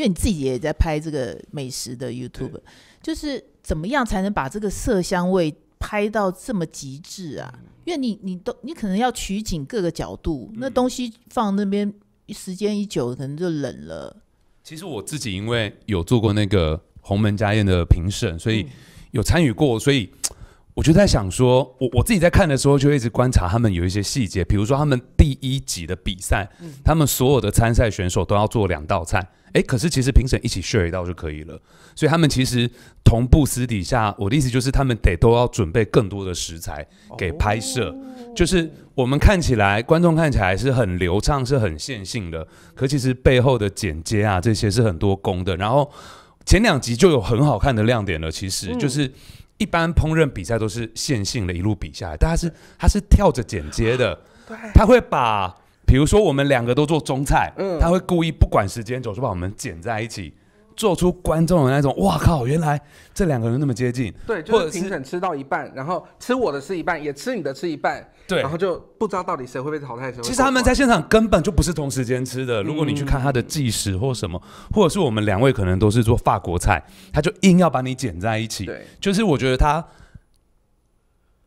因为你自己也在拍这个美食的 YouTube，就是怎么样才能把这个色香味拍到这么极致啊？因为你你都你可能要取景各个角度，那东西放那边时间一久，可能就冷了。其实我自己因为有做过那个《鸿门家宴》的评审，所以有参与过，所以。我就在想，说我我自己在看的时候，就一直观察他们有一些细节，比如说他们第一集的比赛，他们所有的参赛选手都要做两道菜，哎，可是其实评审一起 share 一道就可以了。所以他们其实同步私底下，我的意思就是，他们得都要准备更多的食材给拍摄。就是我们看起来，观众看起来是很流畅，是很线性的，可其实背后的剪接啊，这些是很多工的。然后前两集就有很好看的亮点了，其实就是。一般烹饪比赛都是线性的，一路比下来，但是他是他是跳着剪接的，他会把比如说我们两个都做中菜，他会故意不管时间，总是把我们剪在一起。做出观众的那种，哇靠！原来这两个人那么接近。对，就是评审吃到一半，然后吃我的吃一半，也吃你的吃一半，对，然后就不知道到底谁会被淘汰。其实他们在现场根本就不是同时间吃的。如果你去看他的计时或什么，或者是我们两位可能都是做法国菜，他就硬要把你剪在一起。对，就是我觉得他。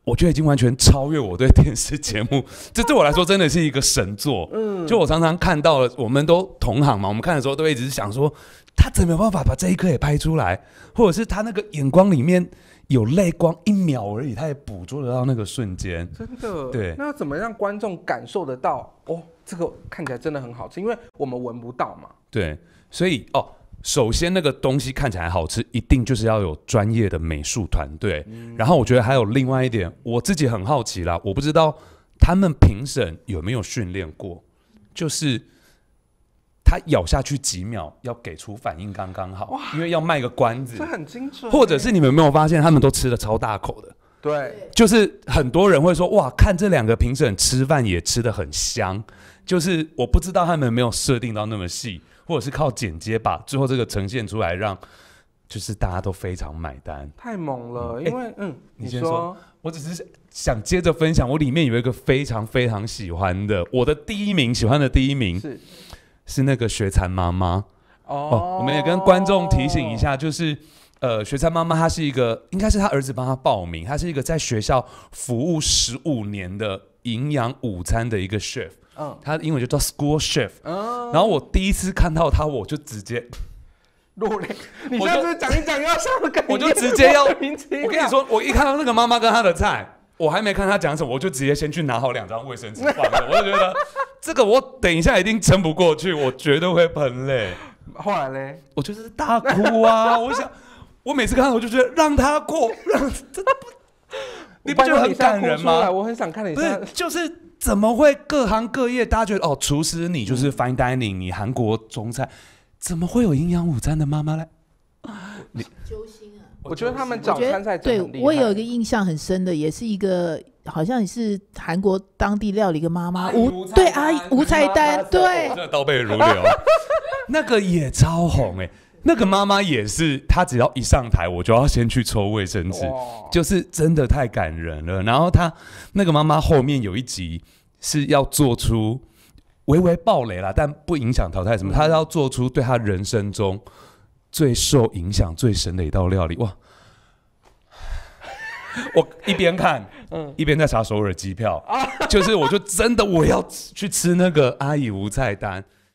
我觉得已经完全超越我对电视节目，这对我来说真的是一个神作。嗯，就我常常看到了，我们都同行嘛，我们看的时候都一直想说，他怎么有办法把这一刻也拍出来，或者是他那个眼光里面有泪光一秒而已，他也捕捉得到那个瞬间。真的，对。那怎么让观众感受得到？哦，这个看起来真的很好吃，因为我们闻不到嘛。对，所以哦。首先，那个东西看起来好吃，一定就是要有专业的美术团队。然后，我觉得还有另外一点，我自己很好奇啦，我不知道他们评审有没有训练过，就是他咬下去几秒要给出反应刚刚好，因为要卖个关子，这很精准。或者是你们有没有发现，他们都吃的超大口的，对，就是很多人会说哇，看这两个评审吃饭也吃的很香，就是我不知道他们有没有设定到那么细。或者是靠剪接把最后这个呈现出来，让就是大家都非常买单，太猛了。因为嗯，你先说，我只是想接着分享，我里面有一个非常非常喜欢的，我的第一名喜欢的第一名是是那个学才妈妈哦。我们也跟观众提醒一下，就是呃，学才妈妈她是一个，应该是她儿子帮她报名，她是一个在学校服务十五年的。营养午餐的一个 chef，嗯，他英文就叫 school chef，嗯，然后我第一次看到他，我就直接落泪。你是不是讲一讲要上的感觉？我就直接要，我跟你说，我一看到那个妈妈跟他的菜，我还没看他讲什么，我就直接先去拿好两张卫生纸放着，我就觉得这个我等一下一定撑不过去，我绝对会喷泪。后来嘞，我就是大哭啊！我想，我每次看我就觉得让他过，让的不。你不就很感人吗？我很想看你。不是，就是怎么会各行各业大家觉得哦，厨师你就是 fine dining，你韩国中餐，怎么会有营养午餐的妈妈嘞？你揪心啊！我觉得他们早餐在对我有一个印象很深的，也是一个好像也是韩国当地料理一个妈妈吴对姨吴菜丹，对，这倒背如流，那个也超红哎。那个妈妈也是，她只要一上台，我就要先去抽卫生纸，就是真的太感人了。然后她那个妈妈后面有一集是要做出微微暴雷啦，但不影响淘汰什么，她要做出对她人生中最受影响、最深的一道料理。哇！我一边看，嗯，一边在查首尔机票，就是我就真的我要去吃那个阿姨无菜单。